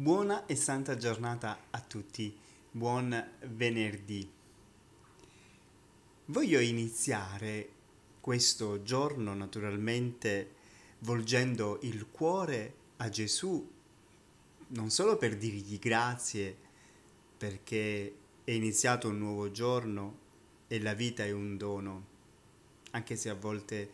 Buona e santa giornata a tutti, buon venerdì. Voglio iniziare questo giorno naturalmente volgendo il cuore a Gesù, non solo per dirgli grazie perché è iniziato un nuovo giorno e la vita è un dono, anche se a volte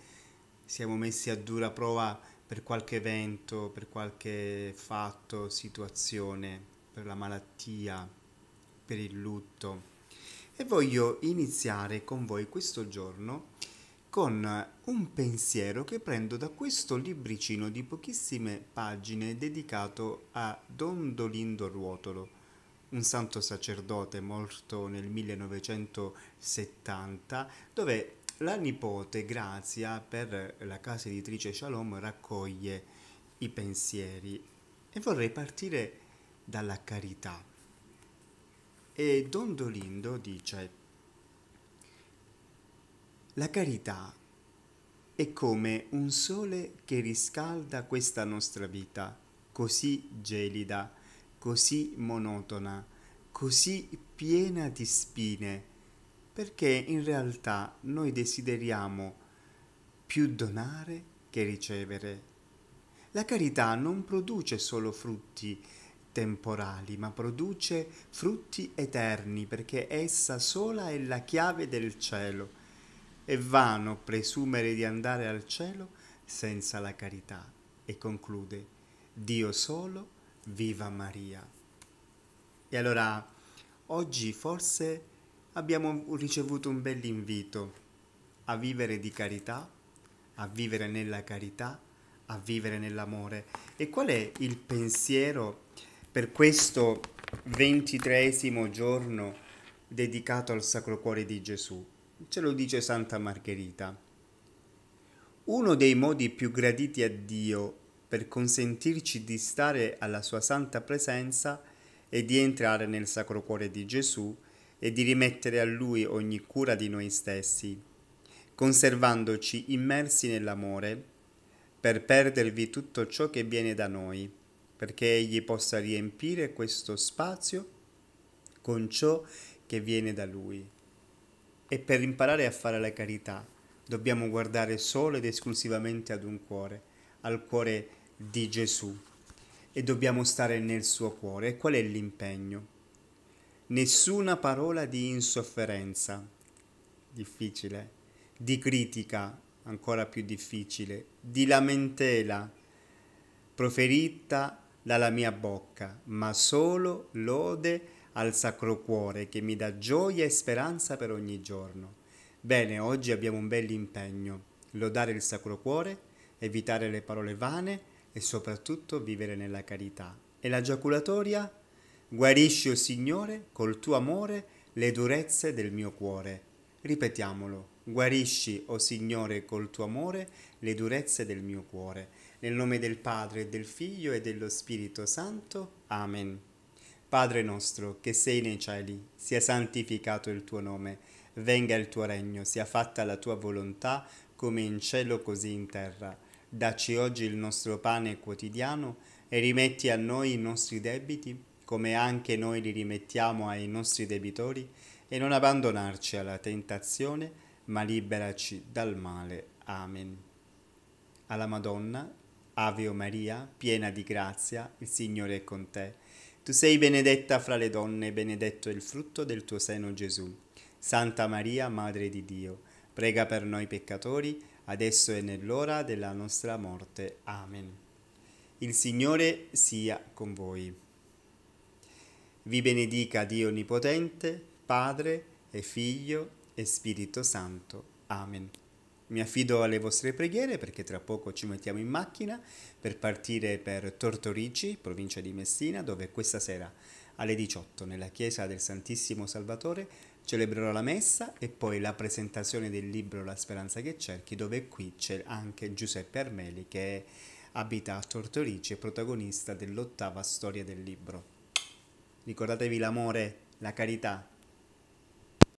siamo messi a dura prova per qualche evento, per qualche fatto, situazione, per la malattia, per il lutto. E voglio iniziare con voi questo giorno con un pensiero che prendo da questo libricino di pochissime pagine dedicato a Don Dolindo Ruotolo, un santo sacerdote morto nel 1970, dove la nipote Grazia per la casa editrice Shalom raccoglie i pensieri e vorrei partire dalla carità. E Dondolindo dice, la carità è come un sole che riscalda questa nostra vita, così gelida, così monotona, così piena di spine, perché in realtà noi desideriamo più donare che ricevere. La carità non produce solo frutti temporali, ma produce frutti eterni, perché essa sola è la chiave del cielo. È vano presumere di andare al cielo senza la carità. E conclude, Dio solo, viva Maria. E allora, oggi forse abbiamo ricevuto un bell'invito a vivere di carità, a vivere nella carità, a vivere nell'amore. E qual è il pensiero per questo ventitreesimo giorno dedicato al Sacro Cuore di Gesù? Ce lo dice Santa Margherita. Uno dei modi più graditi a Dio per consentirci di stare alla sua santa presenza e di entrare nel Sacro Cuore di Gesù e di rimettere a Lui ogni cura di noi stessi, conservandoci immersi nell'amore, per perdervi tutto ciò che viene da noi, perché Egli possa riempire questo spazio con ciò che viene da Lui. E per imparare a fare la carità dobbiamo guardare solo ed esclusivamente ad un cuore, al cuore di Gesù e dobbiamo stare nel suo cuore. E qual è l'impegno? Nessuna parola di insofferenza, difficile, di critica, ancora più difficile, di lamentela, proferita dalla mia bocca, ma solo lode al Sacro Cuore che mi dà gioia e speranza per ogni giorno. Bene, oggi abbiamo un bel impegno, lodare il Sacro Cuore, evitare le parole vane e soprattutto vivere nella carità. E la giaculatoria? Guarisci, o oh Signore, col tuo amore le durezze del mio cuore. Ripetiamolo. Guarisci, o oh Signore, col tuo amore le durezze del mio cuore. Nel nome del Padre, del Figlio e dello Spirito Santo. Amen. Padre nostro, che sei nei cieli, sia santificato il tuo nome. Venga il tuo regno, sia fatta la tua volontà, come in cielo così in terra. Dacci oggi il nostro pane quotidiano e rimetti a noi i nostri debiti come anche noi li rimettiamo ai nostri debitori, e non abbandonarci alla tentazione, ma liberaci dal male. Amen. Alla Madonna, Ave Maria, piena di grazia, il Signore è con te. Tu sei benedetta fra le donne, benedetto è il frutto del tuo seno Gesù. Santa Maria, Madre di Dio, prega per noi peccatori, adesso e nell'ora della nostra morte. Amen. Il Signore sia con voi. Vi benedica Dio Onnipotente, Padre e Figlio e Spirito Santo. Amen. Mi affido alle vostre preghiere perché tra poco ci mettiamo in macchina per partire per Tortorici, provincia di Messina, dove questa sera alle 18 nella chiesa del Santissimo Salvatore celebrerò la messa e poi la presentazione del libro La speranza che cerchi, dove qui c'è anche Giuseppe Armeli che abita a Tortorici e protagonista dell'ottava storia del libro. Ricordatevi l'amore, la carità,